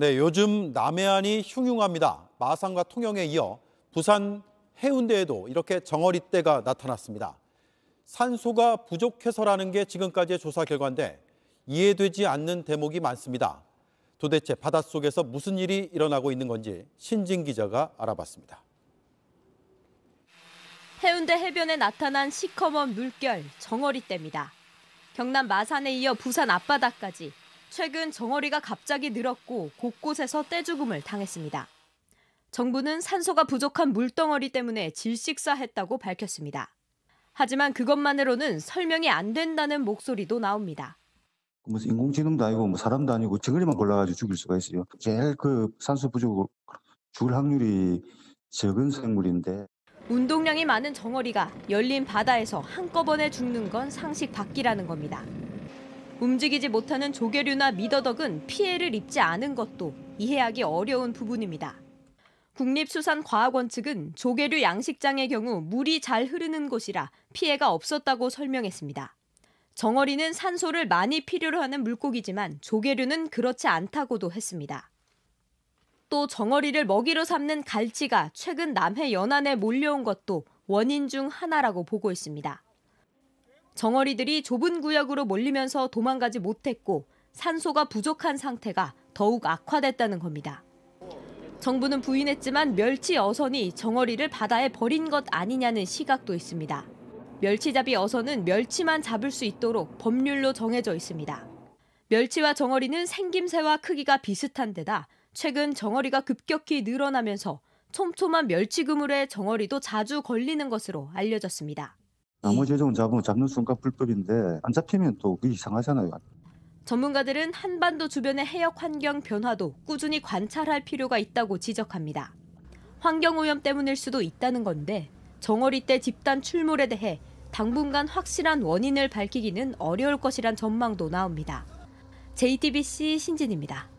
네, 요즘 남해안이 흉흉합니다. 마산과 통영에 이어 부산 해운대에도 이렇게 정어리떼가 나타났습니다. 산소가 부족해서라는 게 지금까지의 조사 결과인데 이해되지 않는 대목이 많습니다. 도대체 바닷속에서 무슨 일이 일어나고 있는 건지 신진 기자가 알아봤습니다. 해운대 해변에 나타난 시커먼 물결 정어리떼입니다. 경남 마산에 이어 부산 앞바다까지 최근 정어리가 갑자기 늘었고 곳곳에서 떼죽음을 당했습니다. 정부는 산소가 부족한 물덩어리 때문에 질식사했다고 밝혔습니다. 하지만 그것만으로는 설명이 안 된다는 목소리도 나옵니다. 무슨 인공지능도 아니고 뭐 사람도 아니고 정어리만 골라가지고 죽일 수가 있어요. 제일 그 산소 부족 죽을 확률이 적은 생물인데. 운동량이 많은 정어리가 열린 바다에서 한꺼번에 죽는 건 상식 밖이라는 겁니다. 움직이지 못하는 조개류나 미더덕은 피해를 입지 않은 것도 이해하기 어려운 부분입니다. 국립수산과학원 측은 조개류 양식장의 경우 물이 잘 흐르는 곳이라 피해가 없었다고 설명했습니다. 정어리는 산소를 많이 필요로 하는 물고기지만 조개류는 그렇지 않다고도 했습니다. 또 정어리를 먹이로 삼는 갈치가 최근 남해 연안에 몰려온 것도 원인 중 하나라고 보고 있습니다. 정어리들이 좁은 구역으로 몰리면서 도망가지 못했고 산소가 부족한 상태가 더욱 악화됐다는 겁니다. 정부는 부인했지만 멸치 어선이 정어리를 바다에 버린 것 아니냐는 시각도 있습니다. 멸치잡이 어선은 멸치만 잡을 수 있도록 법률로 정해져 있습니다. 멸치와 정어리는 생김새와 크기가 비슷한 데다 최근 정어리가 급격히 늘어나면서 촘촘한 멸치 그물에 정어리도 자주 걸리는 것으로 알려졌습니다. 나머지 예. 종 잡으면 잡는 순간 불법인데 안 잡히면 또 그게 이상하잖아요. 전문가들은 한반도 주변의 해역 환경 변화도 꾸준히 관찰할 필요가 있다고 지적합니다. 환경 오염 때문일 수도 있다는 건데 정어리 때 집단 출몰에 대해 당분간 확실한 원인을 밝히기는 어려울 것이란 전망도 나옵니다. JTBC 신진입니다.